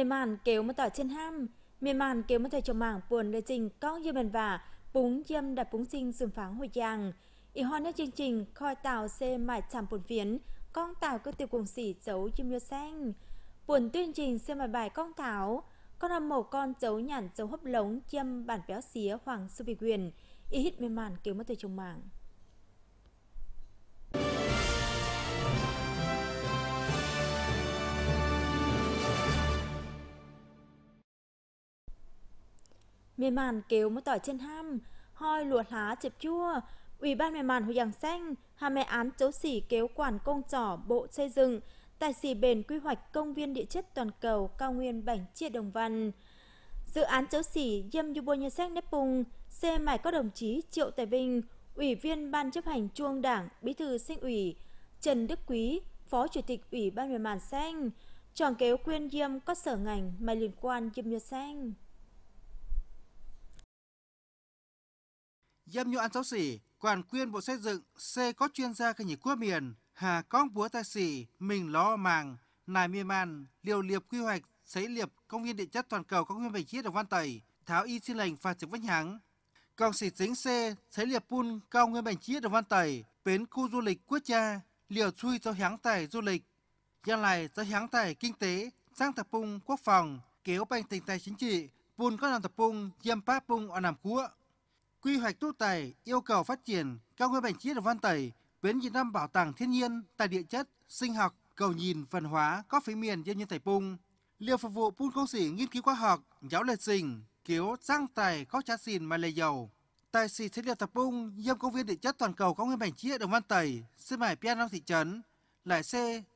miền màn kéo mà tỏ trên ham miền màn kéo mà thầy chồng mảng buồn đời trình con như bền vả búng dâm đặt búng sinh xương pháng hồi giang y hoa nước chương trình khoi tàu xe mải chạm buồn phiến con tàu cứ tiêu cùng xỉ dấu chim miêu xanh buồn tuyên trình xem bài bài con thảo con hâm mộ con dấu nhản dấu hấp lống châm bản béo xía hoàng sư vị quyền ý hít miền màn kéo mà thầy chồng mảng mê màn kêu mới tỏi trên ham hoi lụa lá chịp chua ủy ban mê màn hồ giang xanh hà mẹ án chấu xỉ kéo quản công trỏ bộ xây dựng tài xỉ bền quy hoạch công viên địa chất toàn cầu cao nguyên bảnh chia đồng văn dự án chấu xỉ dâm yu bô nhân sách nếp bùng xe mải có đồng chí triệu tài vinh ủy viên ban chấp hành chuông đảng bí thư sinh ủy trần đức quý phó chủ tịch ủy ban mềm màn xanh tròn kéo quyên diêm các sở ngành mà liên quan diêm nhuật xanh dâm nhu ăn xấu xỉ, quản quyên Bộ Xây dựng, C có chuyên gia cái nhị quốc miền, hà con búa tài xỉ, mình lo màng, nài miên man, liều liệp quy hoạch, xấy liệp công viên địa chất toàn cầu có nguyên bành chiết ở Văn Tẩy, tháo y xin lành phạt trực vách háng. Còn xỉ tính C, xấy liệp pun cao nguyên bành chiết ở Văn Tẩy, bến khu du lịch quốc gia, liều chui cho hãng tài du lịch. Gia này cho hãng tài kinh tế, sang tập pung quốc phòng, kéo bành tình tài chính trị, pun có làm tập pung, dâm pháp pung ở Nam Quốc quy hoạch tu Tài yêu cầu phát triển cao nguyên Bành Chiết ở Văn Tẩy, biến Việt Nam bảo tàng thiên nhiên, tài địa chất, sinh học, cầu nhìn, văn hóa, có phí miền dân nhân Tẩy Pung. Liệu phục vụ Pung công sĩ nghiên cứu khoa học, giáo lệ trình, kiếu giang tài có trá xin mà lề dầu. Tài sĩ sẽ liệu tập Pung, dâm công viên địa chất toàn cầu có nguyên Bành Chiết ở Văn Tẩy, sân mải piano thị trấn, Lại C,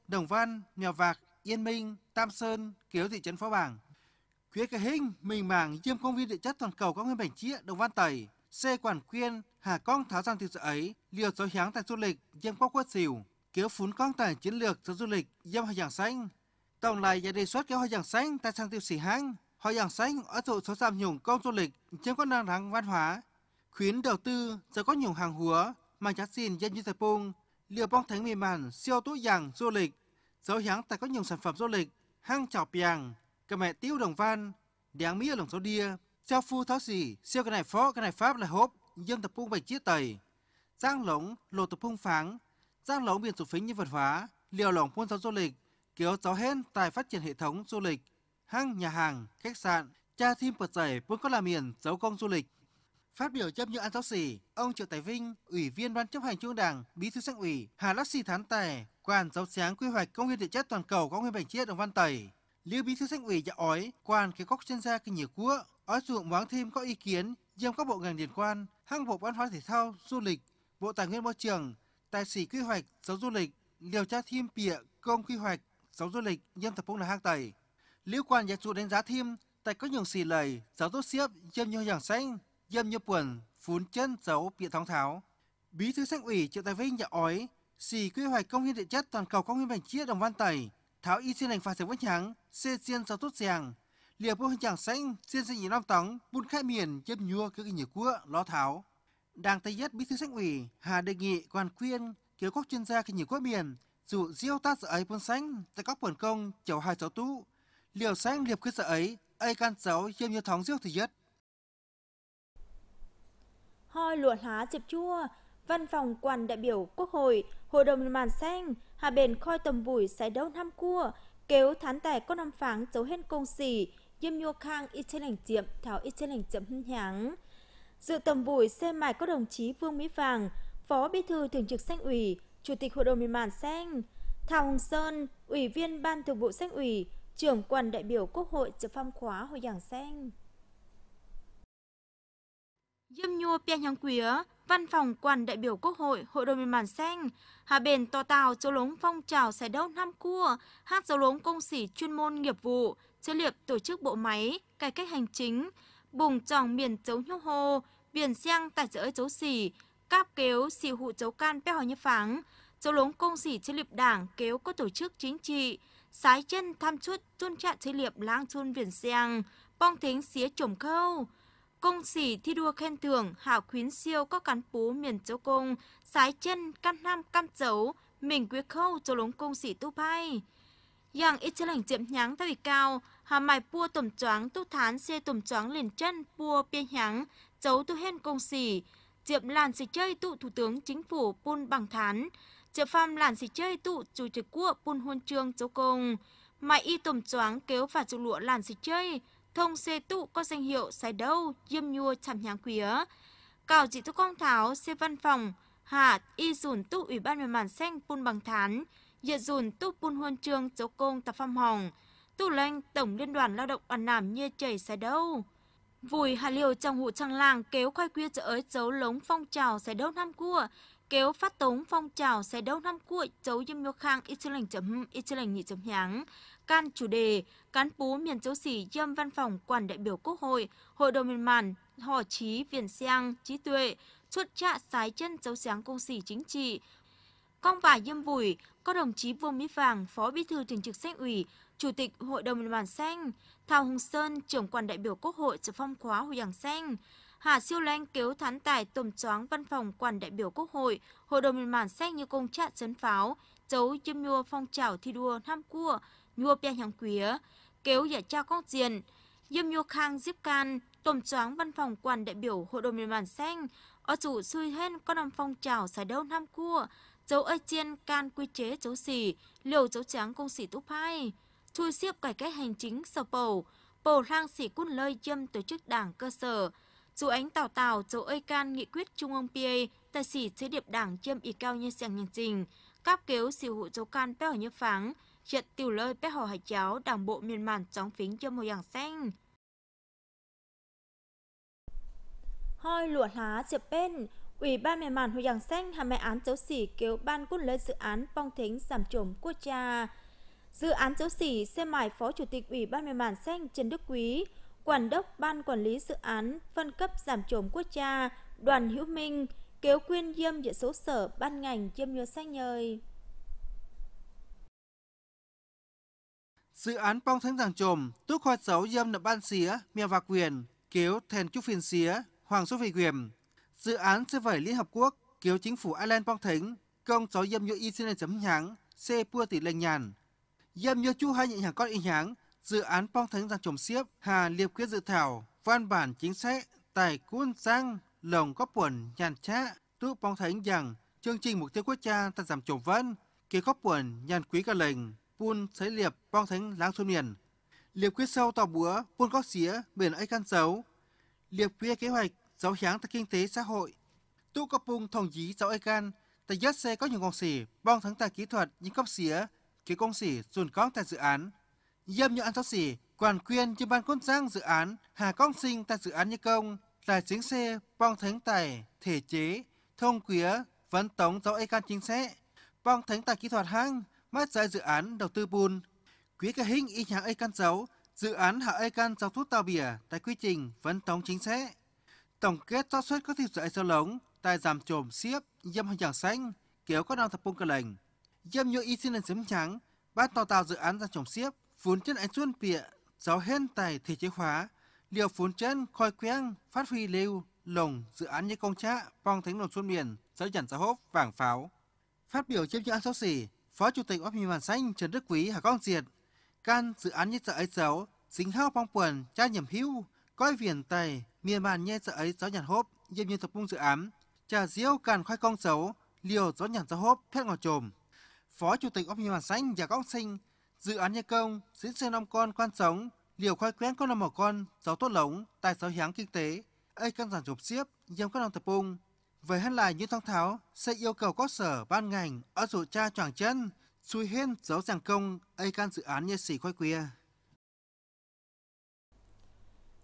Đồng Văn, Mèo Vạc, Yên Minh, Tam Sơn, Kiếu thị trấn Phó Bảng. khuyết cái hình mình màng dâm công viên địa chất toàn cầu có nguyên bành chiết Đồng Văn Tẩy xê quản khuyên hà con tháo sang tiêu sự ấy liều gió hiáng tại du lịch dân quốc quất xỉu kéo phún con tại chiến lược cho du lịch dân hoa giảng xanh tổng lại và đề xuất kế hoa giảng xanh tại sang tiêu sĩ hãng hoa giảng xanh ở chỗ số giảm nhủng công du lịch trên con năng thắng văn hóa khuyến đầu tư sẽ có nhiều hàng hứa mà chắc xin dân như tập bông liều bóng thánh mềm màn siêu tủ giảng du lịch gió hiáng tại có nhiều sản phẩm du lịch hang chảo piàng cà mẹ tiêu đồng văn đáng mỹ ở lồng số đia cho phu tháo xì siêu cái này phó, cái này pháp là hốp, dân tập phung bạch chiết tẩy. Giang lống, lộ tập phung pháng, giang lống biển sụp phính như vật hóa, liều lỏng phun giáo du lịch, kéo gió hên tài phát triển hệ thống du lịch, hang nhà hàng, khách sạn, cha thêm bật giải vốn có là miền dấu công du lịch. Phát biểu chấp những ăn tháo xỉ, ông Triệu Tài Vinh, Ủy viên Ban chấp hành Trung Đảng, Bí thư ủy Hà Lắc Xì Thán Tài, quan giáo sáng quy hoạch công viên địa chất toàn cầu có nguyên Bạch Chiết đồng Văn Tẩy, Lưu Bí thư Thành ủy dạ ói quan cái góc chuyên gia kinh nhiều cua, ói ruộng vắng thêm có ý kiến giam các bộ ngành liên quan, hang bộ văn hóa thể thao, du lịch, bộ tài nguyên môi trường, tài sĩ quy hoạch, giáo du lịch, điều tra thêm pịa công quy hoạch, giáo du lịch, nhân tập phong là hang tẩy. Lưu quan giá chủ đánh giá thêm tại có nhiều xì lầy giáo tốt xếp, giam như giảng xanh, giam như buồn, phún chân giáo pịa thóng tháo. Bí thư Thành ủy Triệu Tài Vinh đã ói xì quy hoạch công viên địa chất toàn cầu công viên Bành Chia Đồng Văn Tẩy tháo y xin hành phạt sẽ vất nhắng, xe xiên sao tốt sàng. Liệu bố hình chẳng xanh, xiên sinh nhìn năm tóng, bùn khai miền, chếp nhua cứ nhiều cua, lo tháo. đảng tây nhất bí thư sách ủy, Hà đề nghị quan quyên, kêu các chuyên gia khi nhiều quốc miền, dù diêu tát sợ ấy bôn xanh, tại các quần công, chầu hai cháu tú. Liệu xanh liệp cứ sợ ấy, ai can cháu chiêm như thóng diêu thứ nhất. Hoi luật há diệp chua, văn phòng quan đại biểu Quốc hội, Hội đồng màn xanh, Hà bền khoi tầm bụi sai đấu năm cua, kéo thán tài có năm pháng dấu hết công xỉ, diêm nhua khang y trên lành chiệm, thảo y trên lành chiệm hân nháng. Dự tầm bụi xe mài có đồng chí Vương Mỹ Vàng, Phó Bí thư Thường trực Sanh ủy, Chủ tịch Hội đồng miền Màn Xanh, Thảo Hồng Sơn, Ủy viên Ban Thường vụ Sanh ủy, trưởng quần đại biểu Quốc hội trực phong khóa Hội giảng Xanh. Dâm nhua Pia Nhang Quía, Văn phòng quan đại biểu Quốc hội Hội đồng Miền Bản Xanh, Hà Bền Tò Tào Châu Lống Phong Trào Xài đấu năm Cua, Hát Châu Lống Công Sỉ Chuyên môn Nghiệp vụ, Chế liệp Tổ chức Bộ máy, Cải cách Hành chính, Bùng tròn Miền Chấu Nhô Hồ, Biển Xeng Tài Giới Chấu Sỉ, Cáp Kéo Xì Hụ Chấu Can Pia Hòa Như Pháng, Châu Lống Công Sỉ Chế liệp Đảng Kéo có Tổ chức Chính trị, Sái Chân Tham Chuất Chôn Trạ Chế liệp Lang Chôn Biển Xeng, Bong Thính Xía Chổng Khâu, công sĩ thi đua khen thưởng hảo khuyến siêu có cán bố miền châu công sái chân căn nam cam chấu mình quyết khâu cho lúng công sĩ tu bay yang ít chân lành chiếm nhắng thay cao hà mài pua tầm choáng tu thán xe tầm choáng liền chân pua pia nhắng, chấu tu hên công sĩ chiếm làn xì chơi tụ thủ tướng chính phủ pun bằng thán chiếm pham làn xì chơi tụ chủ tịch quốc pun huân chương châu công mài y tầm choáng kéo và trụ lụa làn xì chơi thông xe tụ có danh hiệu sai đâu, diêm nhua chằm nhang quía. Cào dị tu công tháo, xe văn phòng, hạ y dùn tụ ủy ban mềm màn xanh pun bằng thán, dịa dùn tụ pun huân trường dấu công tập phong hồng, tụ lanh tổng liên đoàn lao động ẩn nảm như chảy sai đâu. Vùi hà liều trong hụ trăng làng kéo khoai quyê trở ới dấu lống phong trào giải đấu năm cua, kéo phát tống phong trào giải đấu năm cua chấu dâm nhô khang ít chơ lành chấm ít chơ lành nhị chấm nháng can chủ đề cán bú miền châu sỉ dâm văn phòng quản đại biểu quốc hội hội đồng miền màn hò trí viền sang trí tuệ xuất trạ sái chân dấu sáng công sỉ chính trị Cong vải dâm Vùi, có đồng chí Vương Mỹ Vàng, Phó Bí thư Thường trực Sách ủy, Chủ tịch Hội đồng miền màn Xanh, Thao Hùng Sơn, trưởng quan đại biểu Quốc hội trực phong khóa hồ đảng Xanh, Hà Siêu Lanh kéo thán tài tổng choáng văn phòng quan đại biểu Quốc hội, Hội đồng miền màn xét như công trạ chấn pháo, dấu châm nhua phong trào thi đua năm cua, nhuộp đen hàng quía, kéo giả cha con diện, dâm nhu khang giúp can, tổng choáng văn phòng quan đại biểu hội đồng miền bản xanh, ở chủ suy hên có nằm phong trào xài đâu nam cua, dấu ơi chiên can quy chế dấu xỉ, liều dấu tráng công xỉ túp hai, chui xiếp cải cách hành chính sờ bầu, bầu lang xỉ cun lơi dâm tổ chức đảng cơ sở, dù ánh tào tào dấu ơi can nghị quyết trung ương PA, tài xỉ chế điệp đảng chiêm y cao như sàng nhân trình, cáp kéo xỉ hụ dấu can beo như pháng, trận tiểu lơi bé hò hải cháo đảng bộ miền màn chóng phính cho màu vàng xanh. Hoi lụa lá diệp bên, Ủy ban miền màn hồ giảng xanh hàm mẹ án chấu xỉ kêu ban cút lấy dự án bong thính giảm trộm quốc gia, Dự án chấu xỉ xe mải Phó Chủ tịch Ủy ban miền màn xanh Trần Đức Quý, Quản đốc Ban Quản lý Dự án phân cấp giảm trộm quốc gia Đoàn Hữu Minh, kéo quyên diêm địa số sở ban ngành diêm nhớ xanh nhời. Dự án bong thánh giảng trồm, túc khoa sấu dâm nập ban xía, mèo và quyền, kéo thèn chúc phiên xía, hoàng số vị quyền. Dự án sẽ vẩy Liên Hợp Quốc, kéo chính phủ Ireland bong thánh, công sáu dâm nhu y xin lên chấm nháng, xe pua tỷ lệnh nhàn. Dâm nhu chu hai nhận hàng con y nháng, dự án bong thánh giảng trồm xiếp, hà liệp quyết dự thảo, văn bản chính sách, tài cuốn sang, lồng góp buồn, nhàn trá, túc bong thánh rằng chương trình mục tiêu quốc gia tân giảm trộm vẫn, kế góp buồn, nhàn quý cả lệnh pun sấy liệp bong thánh láng xuân miền. Liệp quyết sâu tàu búa, pun góc xía, biển ấy căn dấu. Liệp quyết kế hoạch, giáo sáng tại kinh tế xã hội. Tu cấp pung thòng dí giáo ấy can, tại giấc xe có những con xỉ bong thắng tại kỹ thuật như cấp xía, kế công xỉ dùn cóng tại dự án. Dâm như ăn thoát xỉ, quản quyền cho ban quân giang dự án, hà công sinh tại dự án như công, tài chính xe bong thánh tài, thể chế, thông quía, vấn tống giáo ấy can chính sẽ. Bong thánh tài kỹ thuật hang, mắt ra dự án đầu tư bùn. Quý cái hình y nhà ấy căn dấu, dự án hạ ấy căn dấu thuốc tàu bìa tại quy trình vấn tống chính sẽ. Tổng kết do xuất các thị dạy sâu lống, tại giảm trồm xiếp, dâm hình chẳng xanh, kéo các đoàn tập bông cơ lệnh. Dâm nhựa y xin lên giấm trắng, bát tàu tàu dự án ra trồng xiếp, phun chân ánh xuân bìa giáo hên tại thể chế hóa, liều phun chân khói queng, phát huy lưu, lồng dự án như công trạ phong thánh lồng xuân miền, giáo dần giáo hốp, vàng pháo. Phát biểu trước những ăn sốc xỉ, Phó Chủ tịch Ủy ban Xanh Trần Đức Quý Hà Công Diệt, can dự án nhân sợ ấy xấu, xính hao phong quần, cha nhầm hữu, coi viền tài, miền bàn nhân sợ ấy gió nhạt hốp, dâm nhân tập cung dự án, trà diễu càn khoai công xấu, liều gió nhạt gió hốp, phét ngọt trồm. Phó Chủ tịch Ủy ban Xanh Hà Công Sinh, dự án nhân công, diễn xe năm con quan sống, liều khoai quén con năm mỏ con, gió tốt lống, tài sáu hiáng kinh tế, ấy căn giản chụp xiếp, dâm các đồng tập cung, về hơn lại những thông tháo sẽ yêu cầu các sở ban ngành ở dụ cha choảng chân, xuôi hên dấu giảng công ấy can dự án như xỉ khoai quia.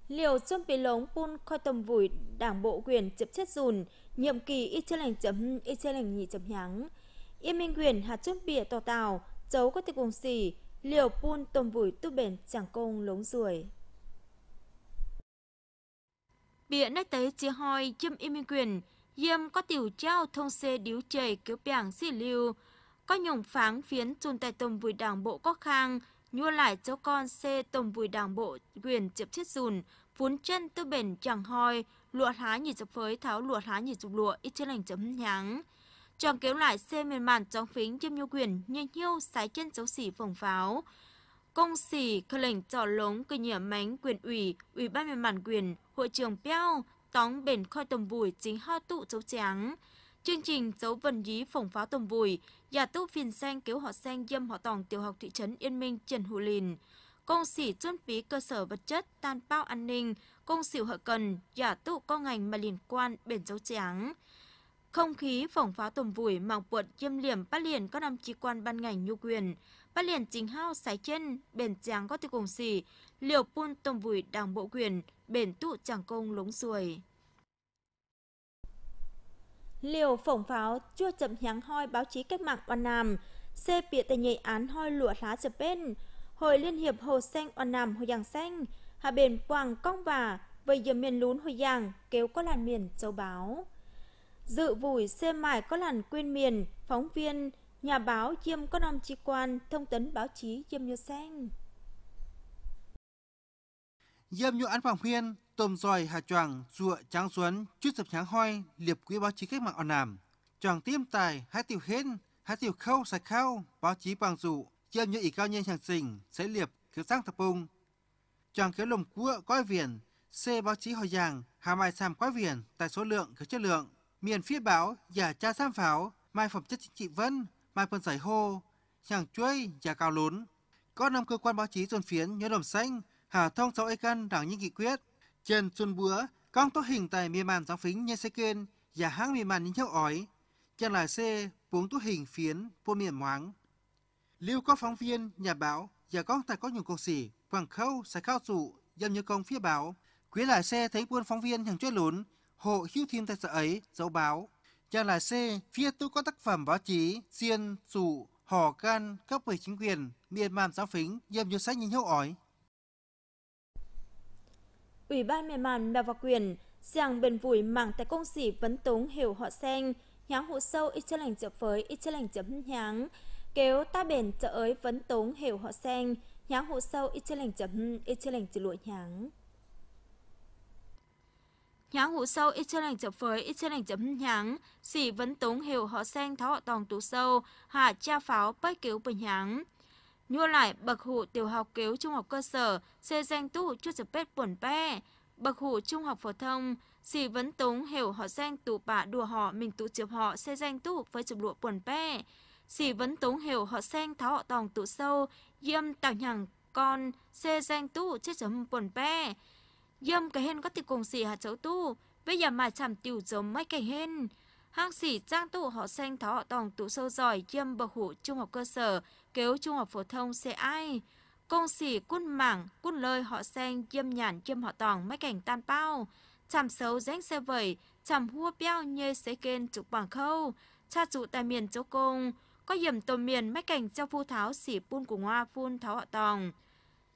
Liều chôm bị lống pun khoi tầm vùi đảng bộ quyền chậm chết dùn, nhiệm kỳ y chê lành chấm y chê lành nhị chấm nhắng. Yên minh quyền hạt chôm bịa tò tào, dấu có thể cùng xì liều pun tầm vùi tu bền chẳng công lống ruồi. Bịa nơi tế chia hoi châm y minh quyền, Yêm có tiểu trao thông xê điếu chảy cứu bảng xỉ lưu. Có nhổng pháng phiến chôn tại tổng vùi đảng bộ có khang, nhua lại cho con xê tổng vùi đảng bộ quyền chịp chết dùn, vốn chân tư bền chẳng hoi, lụa há nhì chụp phới tháo lụa há nhì chụp lụa ít chưa lành chấm nháng. Chọn kéo lại xe mềm màn trong phính chim nhu quyền nhanh nhiêu sái chân dấu xỉ phồng pháo. Công xỉ khờ lệnh trò lống cơ nhở mánh quyền ủy, ủy ban mềm màn quyền, hội trường peo, tóng bền khoai tầm bùi chính ho tụ dấu tráng. Chương trình dấu vần dí phổng pháo tầm bùi, giả tụ phiền xanh cứu họ xanh dâm họ tòng tiểu học thị trấn Yên Minh Trần hữu Lìn. Công sĩ chuẩn phí cơ sở vật chất, tan bao an ninh, công xỉu hậu cần, giả tụ có ngành mà liên quan bền dấu tráng. Không khí phỏng pháo tầm vùi mọc vượt chiêm liềm bắt liền các năm chỉ quan ban ngành nhu quyền. Bắt liền chính hao sái chân, bền tràng có tiêu cùng xì, liều phun tầm vùi đảng bộ quyền, bền tụ chàng công lúng xuôi. Liều phỏng pháo chưa chậm nháng hoi báo chí cách mạng oan nam, xê bịa tài nhảy án hoi lụa lá chập bên, hội liên hiệp hồ xanh oan nam hồ giang xanh, hạ bền quàng cong và vầy giờ miền lún hồ giang kéo có làn miền châu báo. Dự vùi xe mải có làn quyên miền, phóng viên, nhà báo Chiêm có nom chi quan, thông tấn báo chí Chiêm Nhô Sen. Diêm nhu án phòng hiên, tôm dòi hà choàng, ruộng trắng xuân, chút sập trắng hoi, liệp quý báo chí cách mạng ở Nam. tròn tiêm tài, hát tiểu hên, hát tiểu khâu sạch khâu báo chí bằng dụ, diêm nhu ý cao nhân hàng sình, sẽ liệp, kiểu sang thập bông. tròn kéo lồng cua, coi viền, xê báo chí hồi giàng, hà mai sam quái viền, tại số lượng, kiểu chất lượng miền phía báo giả cha sam pháo mai phẩm chất chính trị vân mai phân giải hô chàng chuối giả cao lún có năm cơ quan báo chí dồn phiến nhớ đồng xanh hà thông sáu ekan đảng những nghị quyết trên xuân búa con tốt hình tại miền màn giáo phính như xe kênh giả hãng miền màn những hiệu ói chàng là xe buông tốt hình phiến vô miền hoáng lưu có phóng viên nhà báo giả con tại có nhiều cuộc sĩ quảng khâu sẽ cao dụ dâm như công phía báo quý là xe thấy buôn phóng viên chàng chuyên lún hộ hữu thiên tài sở ấy dấu báo. Trang là C, phía tôi có tác phẩm báo chí, xiên, sụ, hò can, cấp ủy chính quyền, miền màm giáo phính, dâm nhiều sách nhìn hậu ỏi. Ủy ban miền màn đào vào quyền, rằng bền vùi mảng tại công sĩ vấn tống hiểu họ sen, nháng hộ sâu ít chân lành chợ với ít chân lành chấm nháng, kéo ta bền trợ ấy vấn tống hiểu họ sen, nháng hộ sâu ít chân lành chấm ít chân lành chợ lụa nháng nháng hụ sâu ít chân ảnh chập phới ít chân ảnh chấm nháng xỉ vấn tống hiểu họ sen tháo họ tòng tú sâu hạ cha pháo bách cứu bình nháng nhua lại bậc hụ tiểu học cứu trung học cơ sở xê danh tú chút chập bết buồn pe bậc hụ trung học phổ thông xỉ vấn tống hiểu họ sen tụ bạ đùa họ mình tụ chụp họ xê danh tú với chụp lụa buồn pe xỉ vấn tống hiểu họ sen tháo họ tòng tụ sâu diêm tạc nhằng con xê danh tú chết chấm buồn pe Yâm cái hên có tì cùng xì hạt cháu tu, với nhà mà chạm tiểu giống mấy cái hên. Hang xỉ trang tụ họ xanh thó họ tòng tụ sâu giỏi yâm bậc hủ trung học cơ sở, kéo trung học phổ thông xe ai. Công xỉ cun mảng, cun lơi họ xanh yâm nhản yâm họ tòng mấy cảnh tan bao. Chạm xấu dánh xe vẩy, chạm hua beo nhê xế kên trục bằng khâu. Cha trụ tại miền châu công, có yểm tồn miền mấy cảnh cho phu tháo xỉ pun của Hoa phun tháo họ tòng.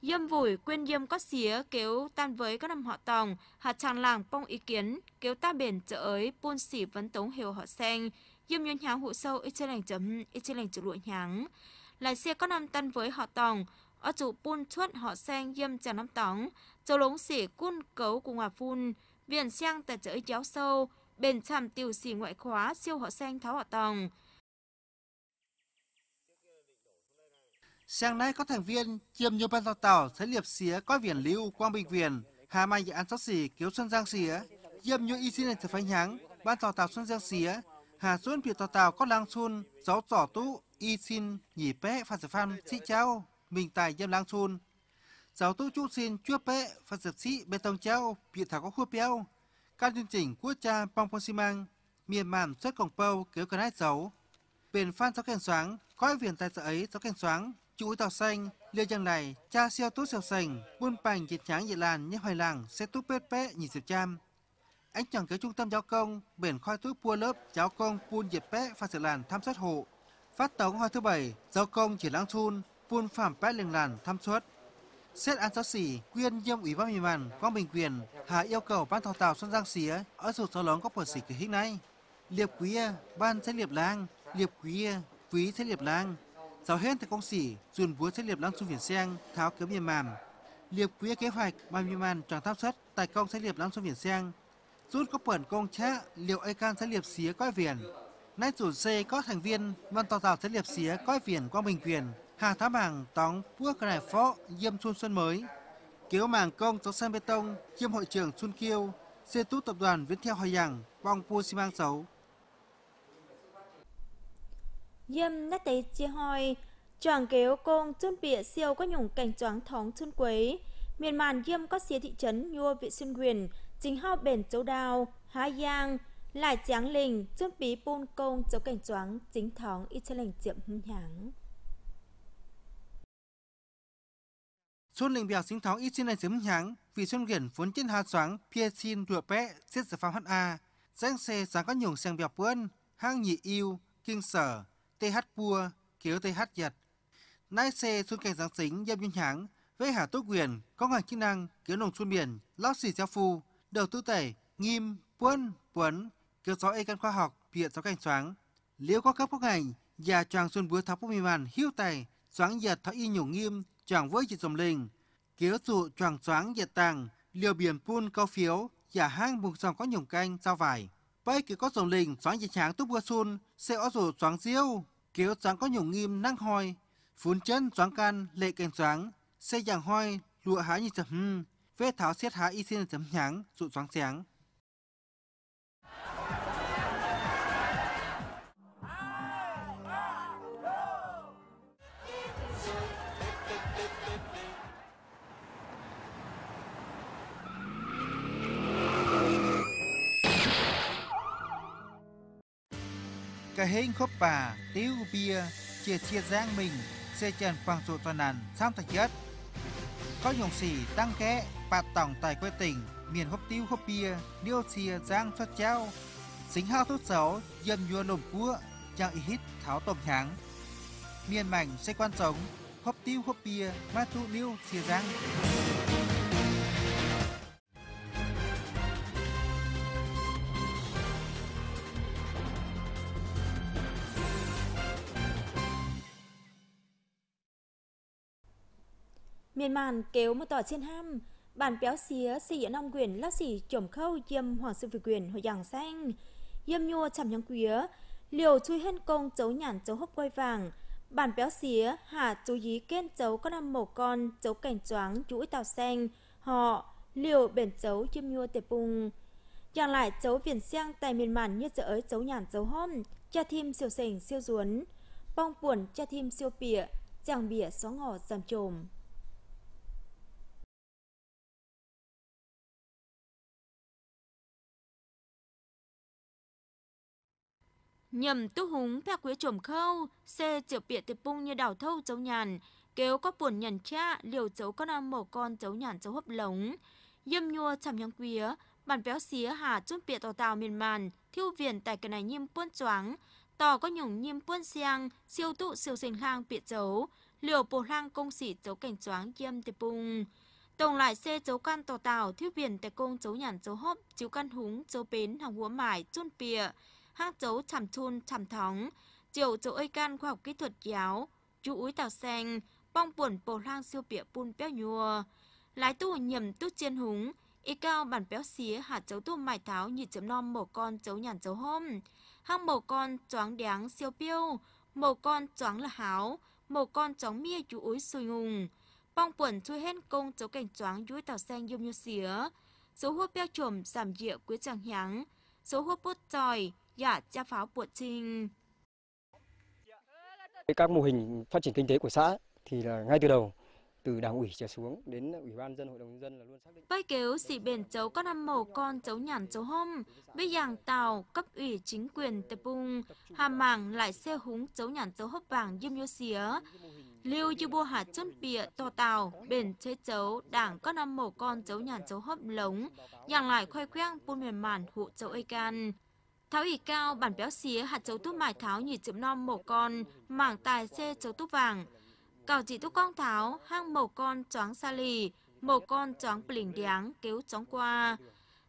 Dâm vùi quên dâm có xía kéo tan với các năm họ tòng, hạt chàng làng pong ý kiến, kéo ta bền trợ ấy, buôn xỉ vấn tống hiểu họ sen, dâm nhuân hàng hụ sâu ít chơi lành chấm, ít chơi lành chủ lụa nháng. Lại xe có năm tan với họ tòng, ở chủ buôn chuốt họ sen dâm chàng năm tóng, châu lống xỉ cun cấu cùng hòa phun, viền sang tại chợ kéo sâu, bền chằm tiểu xỉ ngoại khóa siêu họ sen tháo họ tòng. Sáng nay, có thành viên chiêm nhu ban tàu tàu sẽ liệp xía có viển lưu quang bình viền, hà mai dự án xót xỉ kiếu xuân giang xía, chiêm nhu y xin lệnh phánh nháng, ban tàu tàu xuân giang xía, hà xuân việt tàu tàu có lang xuân, giáo tỏ tú, y xin nhỉ bé phan sở phan sĩ cháu, mình tài dâm lang xuân. Giáo tú chú xin chúa bé phan sở sĩ bê tông cháu, việt thảo có khuya béo, các chương trình quốc gia bong phong xi măng, miền màn xuất cổng bâu kéo cờ nát dấu. Bên phan giáo kèn xoáng, coi viền tài sợ ấy giáo kèn xoáng, chuỗi tàu xanh lê giang này cha xeo tốt xeo sành buôn bành chệt tráng dị làn như hoài làng sẽ tốt bết bế nhìn xếp cham anh chẳng cái trung tâm giáo công bền khoai thuốc pua lớp giáo công buôn diệt bế pha sự làn tham xuất hộ phát tống hoa thứ bảy giáo công chỉ lãng thun buôn phạm bế liền làn tham xuất xét an giáo sĩ quyên diêm ủy ban mì màn quang bình quyền hà yêu cầu ban thảo tàu xuân giang xía ở sổ số lớn có phần sĩ kỳ hích này liệp quý ban sẽ liệp làng liệp quý quý sẽ liệp làng sau hết thì công sỉ, dùn búa xét liệp lăng xung phiển sang, tháo kiếm miền màn. Liệp quỹ kế hoạch, ban miền màn tròn tháp xuất, tài công xét liệp lăng xung phiển sang. Rút có quẩn công trá, liệu ai can xét liệp xía coi viền. Nay chủ C có thành viên, văn tòa tạo xét liệp xía coi viền qua bình quyền. Hà tháp hàng, tóng, bước này phó, diêm xuân xuân mới. Kéo màng công cho san bê tông, chiêm hội trưởng Xuân Kiêu, xe tú tập đoàn Viễn Theo hoài Giảng, bong pu xi măng xấu, Yêm nát tay chia hoi, choàng kéo công chun bịa siêu có nhủng cảnh choáng thóng chun quấy. Miền màn yêm có xía thị trấn nhua vị xuyên quyền, chính hao bền châu đào, há giang, lại tráng lình, chun bí bôn công châu cảnh choáng chính thóng y chân lành chiệm hưng hãng. Xuân lĩnh biạc sinh thóng ít xin lành chiếm hãng, vì xuân quyền vốn trên hà xoáng, phía xin rùa bé, giết giải pháp HA. Giang xe sáng có nhủng xe biạc bươn, hang nhị yêu, kinh sở, TH Pua, Kiếu TH Nhật. nai xe xuân cảnh Giáng Sính Dâm Nhân Háng với Hà Tốt Quyền, có ngành chức năng Kiếu Nồng Xuân Biển, lót Xì Giao Phu, Đầu Tư Tẩy, Nghiêm, Quân, Quấn, Kiếu Gió Ê Căn Khoa Học, Viện Gió Cảnh Xoáng. Liễu có cấp các ngành, già tràng xuân búa tháo bố mì màn hiếu tài, xoáng giật tháo y nhổ nghiêm, tràng với chỉ dòng linh. Kiếu dụ tràng xoáng giật tàng, liều biển pun cao phiếu, giả hang vùng dòng có nhổng canh, sao vải. Bây kỳ có dòng linh xoáng dịch háng túc búa xuân, sẽ ó dụ xoáng diêu, kéo choáng có nhiều nghiêm năng hoi, phun chân xoáng can lệ kèn xoáng, xây dạng hoi lụa há như chấm hưng, vết tháo xét há y xin chấm nháng, dụ xoáng sáng. cái hên khớp bà tiêu bia chia chia giang mình xe chèn quang trụ toàn nàn sang thành chết có nhộng xỉ tăng kẽ bạt tổng tài quê tỉnh miền hấp tiêu hấp bia điêu chia giang cho treo xính hao thuốc xấu dâm vua lùm cua chẳng ý hít tháo tổng háng miền mảnh xe quan sống hấp tiêu hấp bia ma tụ niêu chia giang Miền màn kéo một tỏ trên ham, bản béo xía xì ở nông quyền lắc xì chổm khâu diêm hoàng sư vị quyền hồi giảng xanh. Diêm nhua chằm nhắn quía, liều chui hên công chấu nhản chấu hốc quay vàng, bản béo xía hạ chú dí kên chấu có năm màu con chấu cảnh choáng chuỗi tàu xanh, họ liều bền chấu diêm nhua tiệp bùng. Giảng lại chấu viền sang tại miền màn như chợ ấy chấu nhản chấu hôm, cha thêm siêu sành siêu ruốn, bong buồn cha thêm siêu bìa chàng bìa xóa ngỏ giảm trồm. nhầm tu húng theo quế trộm khâu, xê chịu bịa tiệp bung như đảo thâu cháu nhàn, kéo có buồn nhằn cha, liều cháu con ăn mổ con cháu nhàn cháu hấp lống. Dâm nhua chằm nhang quía, bản béo xía hà chút bịa tàu tàu miền màn, thiêu viền tại cái này nhim buôn choáng, tỏ có nhủng nhim buôn xiang, siêu tụ siêu sinh lang bịa cháu, liều bồ lang công xỉ cháu cảnh choáng kiêm tiệp bung. Tổng lại xe cháu can tàu tàu, thiêu viền tại công cháu nhàn cháu hấp, chiếu can húng cháu bến hàng húa mải chun bịa, hát chấu chằm chun chằm thóng, chiều dấu ơi can khoa học kỹ thuật giáo chú úi tàu xanh, bong buồn bồ lang siêu bịa bun béo nhua. Lái tu nhầm tu chiên húng, y cao bản béo xía hạt chấu tu mải tháo nhị chấm non mổ con chấu nhàn chấu hôm. Hang mổ con choáng đáng siêu piêu, mổ con choáng là háo, mổ con choáng mía chú úi sùi ngùng. Bong buồn chui hết công chấu cảnh choáng dúi tàu xanh yum nhu xía. số hút béo chồm giảm dịa quý chẳng hiáng, số hút bút tròi, và gia pháo của trình. Các mô hình phát triển kinh tế của xã thì là ngay từ đầu từ đảng ủy trở xuống đến ủy ban dân hội đồng nhân dân là luôn xác định. Với kéo xỉ biển chấu các năm mổ con chấu nhàn chấu hôm, với giàng tàu cấp ủy chính quyền tập bung, hà mảng lại xe húng chấu nhàn chấu hốc vàng diêm nhô xía. Lưu như bùa hạt chôn bịa to tàu, biển chế chấu, đảng các năm mổ con chấu nhàn chấu hốc lống, giàng lại khoai khoang bùn mềm màn hụ chấu ây can. Tháo ỉ cao bản béo xía hạt chấu túp mải tháo nhì chấm non màu con, mảng tài xê chấu túp vàng. Cào chỉ túc con tháo, hang màu con choáng xa lì, màu con choáng bình điáng, kéo choáng qua.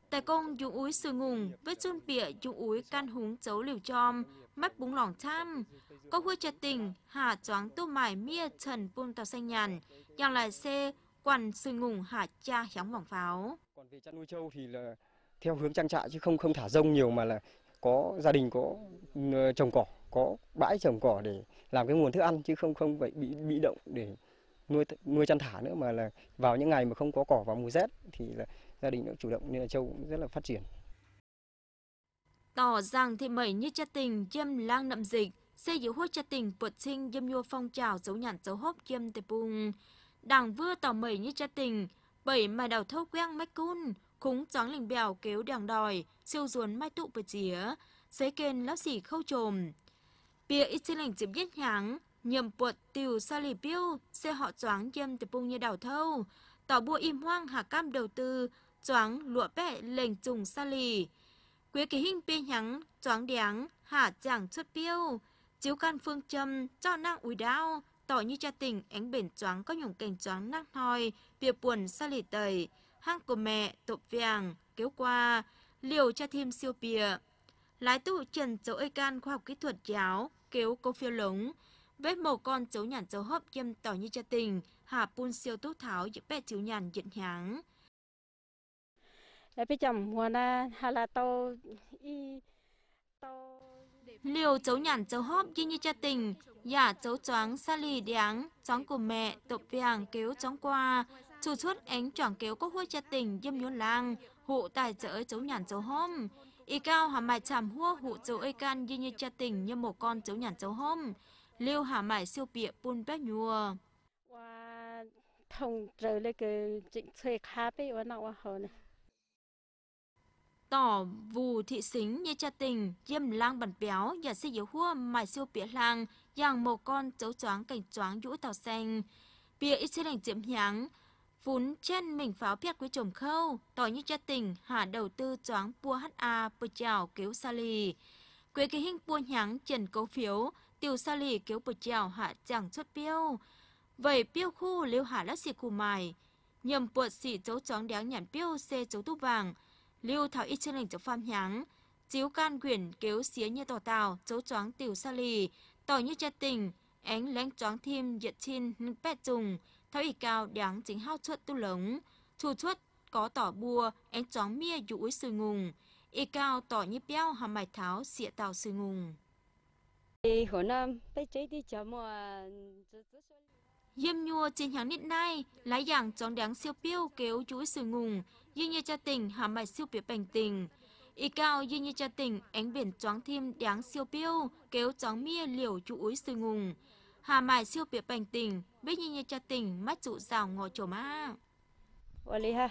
Tài công dùng úi sư ngùng, với chun bịa dùng úi can húng chấu liều chom, mắt búng lỏng chăm. Có huy trật tình, hạ choáng túp mải mía trần buôn tàu xanh nhàn, yang lại xê, quằn sư ngùng hạ cha hióng vòng pháo. Còn về chăn nuôi trâu thì là theo hướng trang trại chứ không không thả rông nhiều mà là có gia đình có ờ, trồng cỏ có bãi trồng cỏ để làm cái nguồn thức ăn chứ không không vậy bị bị động để nuôi nuôi chăn thả nữa mà là vào những ngày mà không có cỏ vào mùa rét thì là gia đình cũng chủ động nên là châu cũng rất là phát triển. Tỏ rằng thì mẩy như cha tình dâm lang nậm dịch, xe dự hốt cha tình bột sinh dâm nhua phong trào dấu nhản dấu hốp dâm tề bùng. Đảng vưa tỏ mẩy như cha tình, bảy mà đào thâu quen mách cun, khúng tráng lình bèo kéo đàng đòi, siêu ruồn mai tụ bờ chía, xế kênh lắp xỉ khâu trồm. Bia ít trên lình chiếm giết nháng, nhầm bột tiều xa lì biêu, xe họ choáng dâm từ bung như đảo thâu, tỏ bua im hoang hà cam đầu tư, choáng lụa bẹ lệnh trùng xa lì. Quế kỳ hình bê nhắng, choáng đáng, hạ chẳng xuất biêu, chiếu can phương châm, cho năng ủi đao, tỏ như cha tình ánh bền choáng có nhung cành choáng nắc thoi việc buồn xa lì tẩy hang của mẹ tộp vàng kéo qua liều cha thêm siêu pìa lái tụ trần dấu ây can khoa học kỹ thuật giáo kéo cô phiêu lống vết mổ con dấu nhàn dấu hấp dâm tỏ như cha tình hà pun siêu túc tháo giữa bé chiếu nhàn diện nháng đã biết chồng mua na hà là to y tô liều dấu nhàn dấu hóp như như cha tình Giả dạ, cháu choáng xa lì đáng, choáng của mẹ, tộp vàng kéo choáng qua, chủ chút ánh chọn kéo có hôi cha tình dâm nhuôn lang, hộ tài trợ cháu nhàn cháu hôm. Y cao hà mải chảm hua hụ cháu ơi can như như cha tình như một con cháu nhàn cháu hôm. Liêu hà mải siêu bịa bùn bác nhùa. Thông trời lấy cái chỉnh thuê khá bế ổn nào hòa này tỏ vù thị xính như cha tình diêm lang bản béo nhà si yếu hua mài siêu bịa lang yang một con chấu choáng cảnh choáng dũ tàu xanh bịa ít chế đành chiếm nháng vún trên mình pháo piết quý trồng khâu tỏ như cha tình hạ đầu tư choáng pua ha pua chào cứu sa lì quế cái hình pua nháng trần cấu phiếu tiểu sa lì cứu pua chào hạ chẳng xuất biêu vậy biêu khu liêu hạ lát xì cù mài nhầm puột xì chấu choáng đéo nhản biêu xe chấu tu vàng lưu thảo ít chân lỉnh cho pham nháng chiếu can quyển kéo xía như tỏ tào chấu choáng tiểu sa lì tỏ như cha tình ánh lén choáng thêm diệt chin pet trùng thảo ỉ cao đáng chính hao chuất tu lống chu chuất có tỏ bùa ánh choáng mía dụ úi sư ngùng ỉ cao tỏ như béo hàm mài tháo xịa tàu sư ngùng Yêm nhua trên hàng nít nai, lái giảng chóng đáng siêu piêu kéo chuối sử ngùng, dư như cha tình hàm mạch siêu biệt bành tình Y cao dư như cha tình ánh biển choáng thêm đáng siêu piêu kéo chóng mía liều chuối sử ngùng. Hà mài siêu biệt bành tình biết như như cha tình mắt trụ rào ngò chỗ má. Wali ha.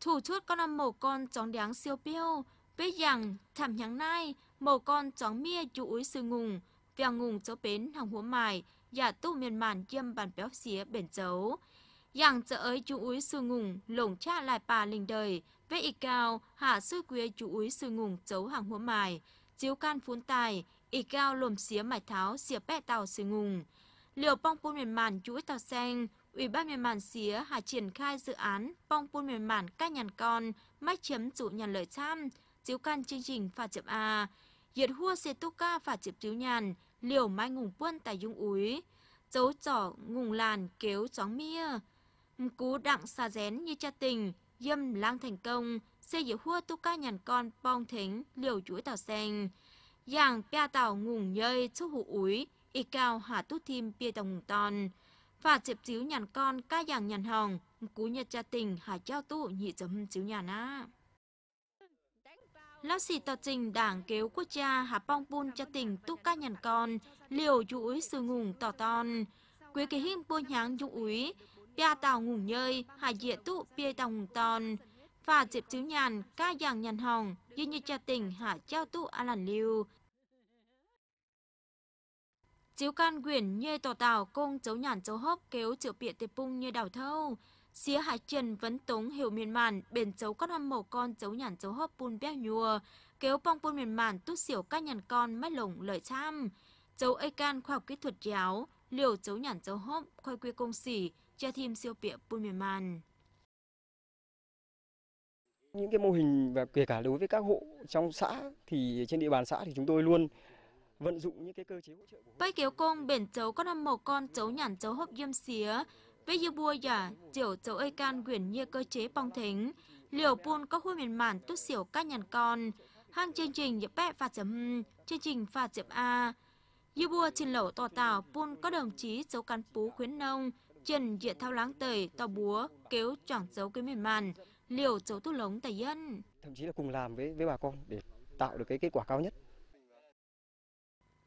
Thủ chút con âm mổ con chóng đáng siêu piêu, biết rằng thảm nhắng nai, mổ con chóng mía chuối sử ngùng, vàng ngùng cho bến hàng húa mài, giả tu miền màn dâm bàn béo xía bền dấu. Yang chợ ấy chú úi sư ngùng, lồng cha lại bà linh đời, với y cao, hạ sư quê chú úi sư ngùng chấu hàng húa mài, chiếu can phun tài, y cao lồm xía mài tháo xía bẹ tàu sư ngùng. Liều bong bôn miền màn chú tàu xanh, Ủy ban miền màn xía hà triển khai dự án bong bôn miền màn các nhàn con, mách chấm chủ nhàn lợi tham, chiếu can chương trình phạt chậm A. Diệt hua xe túc ca phạt chậm chiếu nhàn, liều mai ngùng quân tại dung úi, dấu trỏ ngùng làn kéo chóng mia, cú đặng xà rén như cha tình, dâm lang thành công, xây dự hua tu ca nhàn con bong thính liều chuỗi tàu xanh, giàng pia tàu ngùng nhơi chú hụ úi, y cao hà tút thim pia tàu ngùng tòn và chịp chiếu nhàn con ca giàng nhàn hồng, cú nhật cha tình hà trao tụ nhị chấm chiếu nhàn á. Lá xì tờ trình đảng kéo quốc cha hạ Pong Bun cho tình Túc Ca Nhàn Con, liều dụ úi sư ngủng tỏ ton. Quý kế hình bôn nháng dụ úi, bia tàu ngủng nhơi, hà dịa tụ bia tàu ngủng ton. Và dịp chứ nhàn, ca giảng nhàn hồng, như như cha tình hạ trao tụ a làn liều Chiếu can quyển nhê tỏ tàu công chấu nhàn chấu hốc kéo chữa bịa tiệp bung như đảo thâu xía Hải Trần vấn tống hiểu miền màn, bền dấu con hâm màu con dấu nhàn dấu hấp bùn béo nhùa, kéo bong bùn miền màn tút xỉu các nhàn con mắt lồng lợi chăm. Dấu ây can khoa học kỹ thuật réo, liều dấu nhàn dấu hấp, khoai quy công xỉ, cha thêm siêu bịa bùn miền màn. Những cái mô hình và kể cả đối với các hộ trong xã thì trên địa bàn xã thì chúng tôi luôn vận dụng những cái cơ chế hỗ trợ. Bay kéo công biển chấu con năm mổ con chấu nhàn chấu hấp diêm xía, với dư bùa giả diểu dấu ơi can quyển như cơ chế bong thính liều buôn có hôi miền mản tốt xỉu các nhàn con hang chương trình nhập bẹ phạt chấm chương trình phạt chấm a dư bùa trên lẩu tò tảo buôn có đồng chí dấu cán phú khuyến nông trần diện thao láng tẩy tò búa kéo chẳng dấu cái miền màn liều dấu tu lống tài dân thậm chí là cùng làm với với bà con để tạo được cái kết quả cao nhất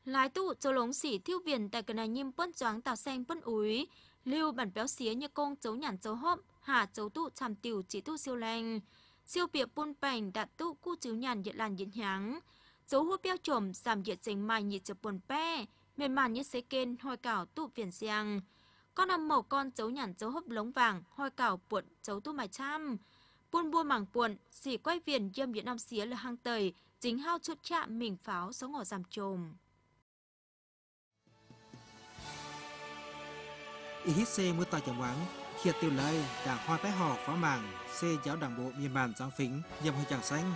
lái tụ dấu lống xỉ thiêu viền tại cái này nhim bớt doáng tàu sen bớt úi lưu bản béo xía như công chấu nhản chấu hóp hà chấu tụ chàm tiểu chỉ tu siêu lành siêu biệt buôn bành đạt tụ cu chiếu nhàn nhiệt làn nhiệt nháng dấu hút beo chồm giảm nhiệt dành mai nhiệt chập buồn pe mềm màn như xế kên hoi cảo tụ viền xiang con âm màu con chấu nhản chấu hấp lống vàng hoi cảo buộn chấu tu mài cham buôn buôn mảng buồn xỉ quay viền dâm nhiệt năm xía là hang tời chính hao chút chạm mình pháo sống ngỏ giảm chồm IHC mưa to chẳng quán khi tiêu lây đã hoa bé họ phó màng. xe giáo đảng bộ miền bàn giáng phính nhầm hồi chẳng xanh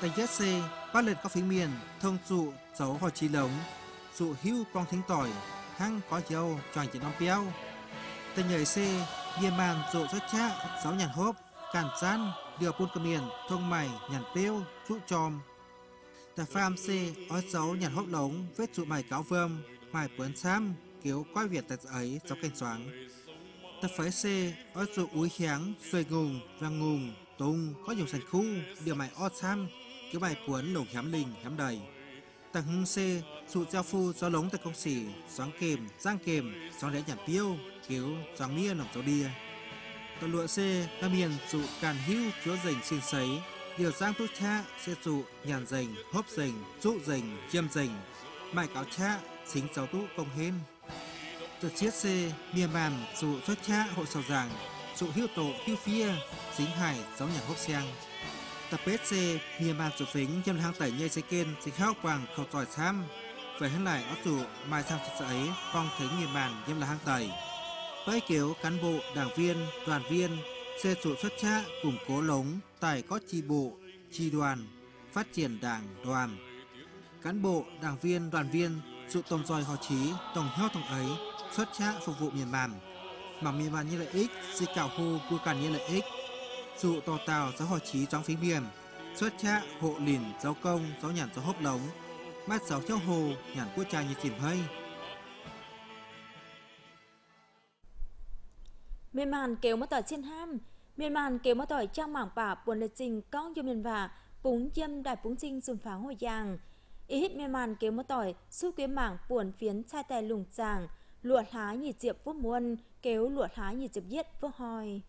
tay giác xe bắt lên có phính miền thông dụ dấu hoa chi lống dụ hưu con thính tỏi hăng có dâu choàng chỉ non peo. tay nhảy xe miền bàn dụ rất chạ giáo nhàn hốp cản gian đưa buôn cơ miền thông mày nhàn pêu dụ tròm ta pham xe ói dấu nhàn hốp lống vết dụ mày cáo vơm mày bướn xăm kiểu qua Việt tật ấy gió kênh xoáng. Tập phái C, ớt rồi úi khiáng, xuôi ngùng, vàng ngùng, tung, có nhiều sành khu, điều mày o sam, kiểu bài cuốn lủng hám linh hám đầy. Tầng hưng C, sự giao phu do lống tại công xỉ, xoáng kềm, giang kềm, xoáng lẽ nhản tiêu, kiểu xoáng mía nồng gió đìa. Tầng lụa C, làm miền dụ càn hưu, chúa rình xin sấy, điều giang tu cha sẽ dụ nhàn rình, hốp rình, dụ rình, chiêm rình, mài cáo cha, xính giáo tú công hên. Tự chiết xê, mìa màn, dù cho cha hộ sầu giảng, dù hiu tổ hiu phía dính hải giáo nhà hốc sang. Tập bết xê, mìa màn dù phính nhâm hang tẩy nhây xế kên, dính hao quàng khẩu tỏi xăm. phải hắn lại ở trụ, mai sang thật ấy, phong thấy mìa màn nhâm là hang tẩy. Bấy kiểu cán bộ, đảng viên, đoàn viên, xê trụ xuất cha củng cố lống, tài có chi bộ, chi đoàn, phát triển đảng, đoàn. Cán bộ, đảng viên, đoàn viên, sự tổng dòi họ trí, tổng heo tổng ấy, xuất sắc phục vụ miền Bản. Mà miền Bản như lợi ích, di cào hô vua cả như lợi ích. Dụ tò tàu gió hò trí trong phí miền, xuất sắc hộ lìn gió công gió nhàn gió hốc đống, mát gió cháu hồ nhàn quốc trai như chìm hơi. Miền màn kéo mất tỏi trên ham, miền màn kéo mất tỏi trang mảng bả buồn lệ trình con cho miền vả, búng chiêm đại búng trinh dùng pháo hồi giang. Ý hít miền màn kéo mất tỏi, su kiếm mảng buồn phiến chai tài lùng tràng, lụa há nhị diệp vô muôn kéo lụa há nhị diệp giết vô hồi